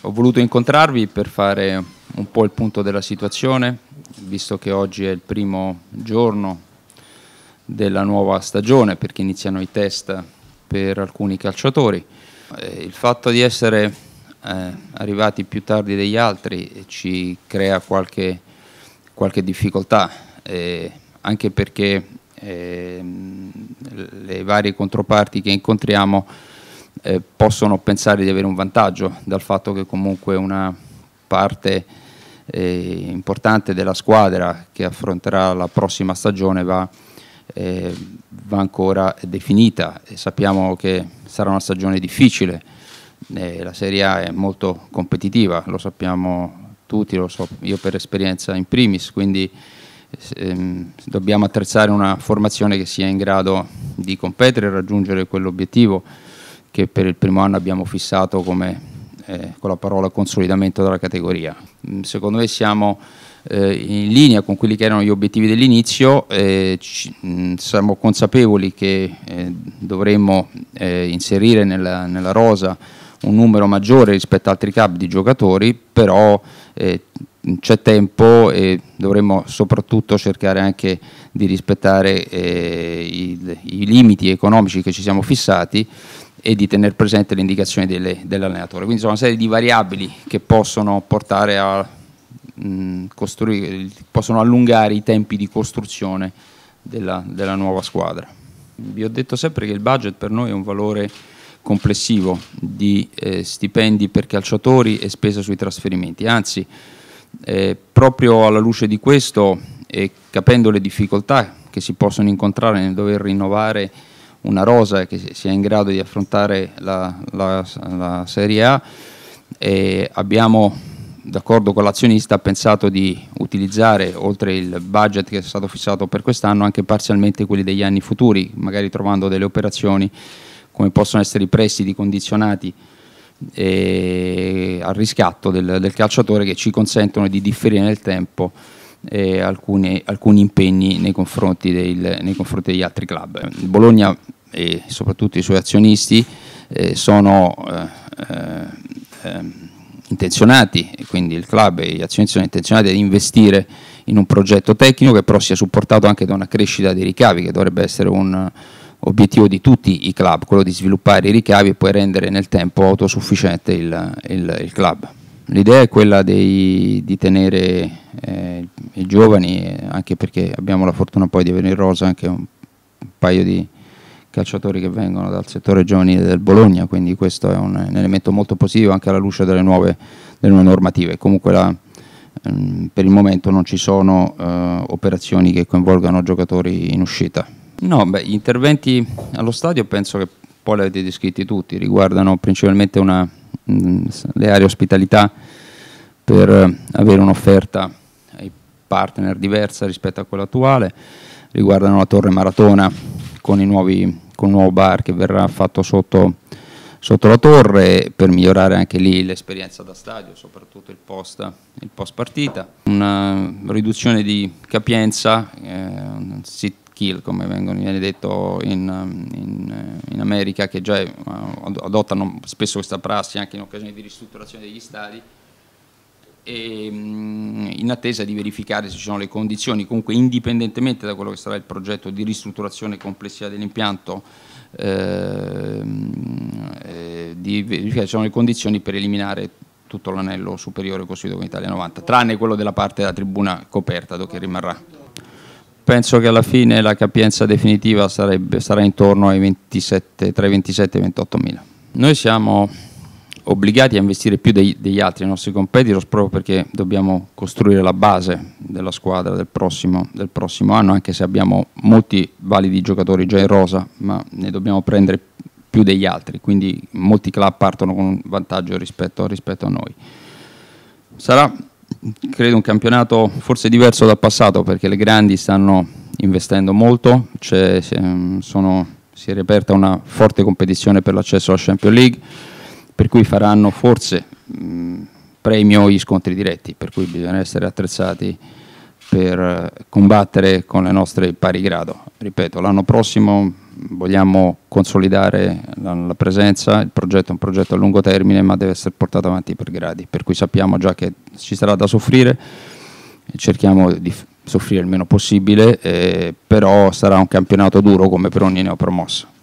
Ho voluto incontrarvi per fare un po' il punto della situazione, visto che oggi è il primo giorno della nuova stagione perché iniziano i test per alcuni calciatori. Eh, il fatto di essere eh, arrivati più tardi degli altri ci crea qualche, qualche difficoltà, eh, anche perché eh, le varie controparti che incontriamo eh, possono pensare di avere un vantaggio dal fatto che comunque una parte eh, importante della squadra che affronterà la prossima stagione va, eh, va ancora definita e sappiamo che sarà una stagione difficile. Eh, la Serie A è molto competitiva, lo sappiamo tutti, lo so io per esperienza in primis, quindi ehm, dobbiamo attrezzare una formazione che sia in grado di competere e raggiungere quell'obiettivo che per il primo anno abbiamo fissato come, eh, con la parola consolidamento della categoria. Mm, secondo me siamo eh, in linea con quelli che erano gli obiettivi dell'inizio, eh, ci, mh, mm, siamo consapevoli che eh, dovremmo eh, inserire nella, nella rosa un numero maggiore rispetto ad altri club di giocatori, però eh, c'è tempo e dovremmo soprattutto cercare anche di rispettare eh, i, i, limiti economici che ci siamo fissati e di tenere presente le indicazioni delle, dell'allenatore. Quindi sono una serie di variabili che possono portare a mm, costruire, possono allungare i tempi di costruzione della, della nuova squadra. Vi ho detto sempre che il budget per noi è un valore complessivo di eh, stipendi per calciatori e spesa sui trasferimenti, anzi eh, proprio alla luce di questo e capendo le difficoltà che si possono incontrare nel dover rinnovare una rosa che sia in grado di affrontare la, la, la Serie A, eh, abbiamo, d'accordo con l'azionista, pensato di utilizzare, oltre il budget che è stato fissato per quest'anno, anche parzialmente quelli degli anni futuri, magari trovando delle operazioni come possono essere i prestiti condizionati eh, al riscatto del, del, calciatore che ci consentono di differire nel tempo eh, alcune, alcuni impegni nei confronti, del, nei confronti, degli altri club. Bologna e soprattutto i suoi azionisti eh, sono eh, eh, intenzionati, quindi il club e gli azionisti sono intenzionati ad investire in un progetto tecnico che però sia supportato anche da una crescita dei ricavi che dovrebbe essere un obiettivo di tutti i club, quello di sviluppare i ricavi e poi rendere nel tempo autosufficiente il, il, il club. L'idea è quella dei, di tenere eh, i giovani, anche perché abbiamo la fortuna poi di avere in rosa anche un paio di calciatori che vengono dal settore giovanile del Bologna, quindi questo è un, un elemento molto positivo anche alla luce delle nuove, delle nuove normative. Comunque la, mh, mm, per il momento non ci sono eh, operazioni che coinvolgano giocatori in uscita. No, beh, gli interventi allo stadio penso che poi li avete descritti tutti, riguardano principalmente una, mh, mm, le aree ospitalità per eh, avere un'offerta ai partner diversa rispetto a quella attuale, riguardano la torre maratona con, nuovi, con un nuovo bar che verrà fatto sotto, sotto, la torre per migliorare anche lì l'esperienza da stadio, soprattutto il post, il post partita, una riduzione di capienza, eh, si kill, come vengono, viene detto in, in, in America, che già adottano spesso questa prassi anche in occasione di ristrutturazione degli stadi, e, mm, in attesa di verificare se ci sono le condizioni, comunque indipendentemente da quello che sarà il progetto di ristrutturazione complessiva dell'impianto, ehm, eh, di verificare se ci sono le condizioni per eliminare tutto l'anello superiore costruito con Italia 90, tranne quello della parte della tribuna coperta dove rimarrà penso che alla fine la capienza definitiva sarebbe, sarà intorno ai 27, tra i 27 e i 28 mila. Noi siamo obbligati a investire più dei, degli altri, i nostri competitors, proprio perché dobbiamo costruire la base della squadra del prossimo, del prossimo anno, anche se abbiamo molti validi giocatori già in rosa, ma ne dobbiamo prendere più degli altri, quindi molti club partono con un vantaggio rispetto, rispetto a noi. Sarà credo un campionato forse diverso dal passato perché le grandi stanno investendo molto, cioè, sono, si è riaperta una forte competizione per l'accesso alla Champions League, per cui faranno forse mh, premio gli scontri diretti, per cui bisogna essere attrezzati per eh, combattere con le nostre pari grado. Ripeto, l'anno prossimo vogliamo consolidare la, la, presenza, il progetto è un progetto a lungo termine ma deve essere portato avanti per gradi, per cui sappiamo già che ci sarà da soffrire, cerchiamo di soffrire il meno possibile, eh, però sarà un campionato duro come per ogni neopromosso.